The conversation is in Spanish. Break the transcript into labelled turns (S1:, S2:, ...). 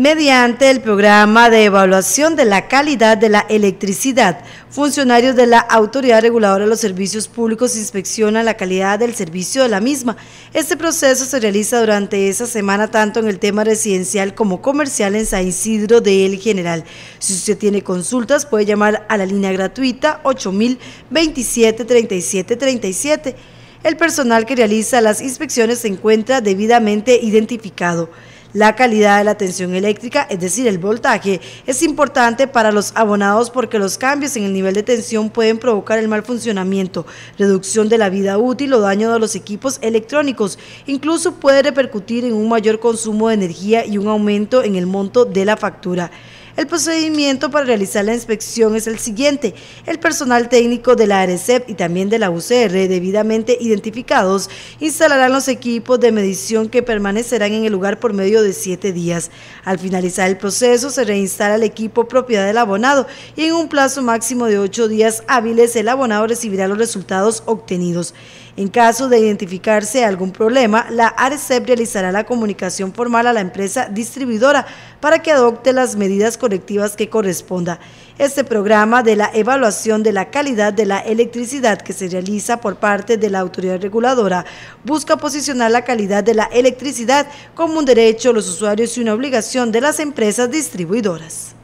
S1: mediante el programa de evaluación de la calidad de la electricidad. Funcionarios de la Autoridad Reguladora de los Servicios Públicos inspeccionan la calidad del servicio de la misma. Este proceso se realiza durante esa semana tanto en el tema residencial como comercial en San Isidro de El General. Si usted tiene consultas puede llamar a la línea gratuita 37 37. El personal que realiza las inspecciones se encuentra debidamente identificado. La calidad de la tensión eléctrica, es decir, el voltaje, es importante para los abonados porque los cambios en el nivel de tensión pueden provocar el mal funcionamiento, reducción de la vida útil o daño de los equipos electrónicos. Incluso puede repercutir en un mayor consumo de energía y un aumento en el monto de la factura. El procedimiento para realizar la inspección es el siguiente. El personal técnico de la ARECEP y también de la UCR, debidamente identificados, instalarán los equipos de medición que permanecerán en el lugar por medio de siete días. Al finalizar el proceso, se reinstala el equipo propiedad del abonado y en un plazo máximo de ocho días hábiles el abonado recibirá los resultados obtenidos. En caso de identificarse algún problema, la ARECEP realizará la comunicación formal a la empresa distribuidora para que adopte las medidas colectivas que corresponda. Este programa de la evaluación de la calidad de la electricidad que se realiza por parte de la autoridad reguladora busca posicionar la calidad de la electricidad como un derecho de los usuarios y una obligación de las empresas distribuidoras.